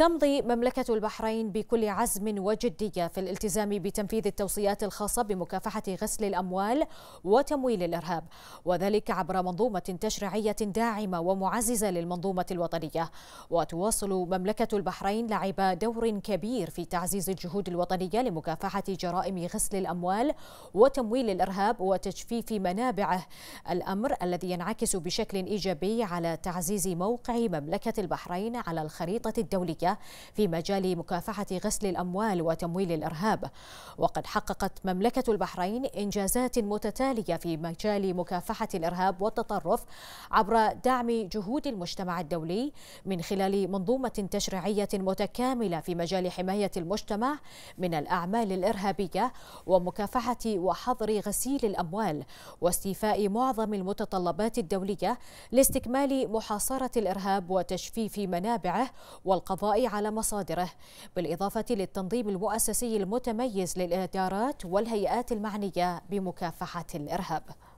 تمضي مملكة البحرين بكل عزم وجدية في الالتزام بتنفيذ التوصيات الخاصة بمكافحة غسل الأموال وتمويل الإرهاب وذلك عبر منظومة تشريعية داعمة ومعززة للمنظومة الوطنية وتواصل مملكة البحرين لعب دور كبير في تعزيز الجهود الوطنية لمكافحة جرائم غسل الأموال وتمويل الإرهاب وتجفيف منابعه الأمر الذي ينعكس بشكل إيجابي على تعزيز موقع مملكة البحرين على الخريطة الدولية في مجال مكافحة غسل الأموال وتمويل الإرهاب وقد حققت مملكة البحرين إنجازات متتالية في مجال مكافحة الإرهاب والتطرف عبر دعم جهود المجتمع الدولي من خلال منظومة تشريعية متكاملة في مجال حماية المجتمع من الأعمال الإرهابية ومكافحة وحظر غسيل الأموال واستيفاء معظم المتطلبات الدولية لاستكمال محاصرة الإرهاب وتجفيف منابعه والقضاء على مصادره بالإضافة للتنظيم المؤسسي المتميز للإدارات والهيئات المعنية بمكافحة الإرهاب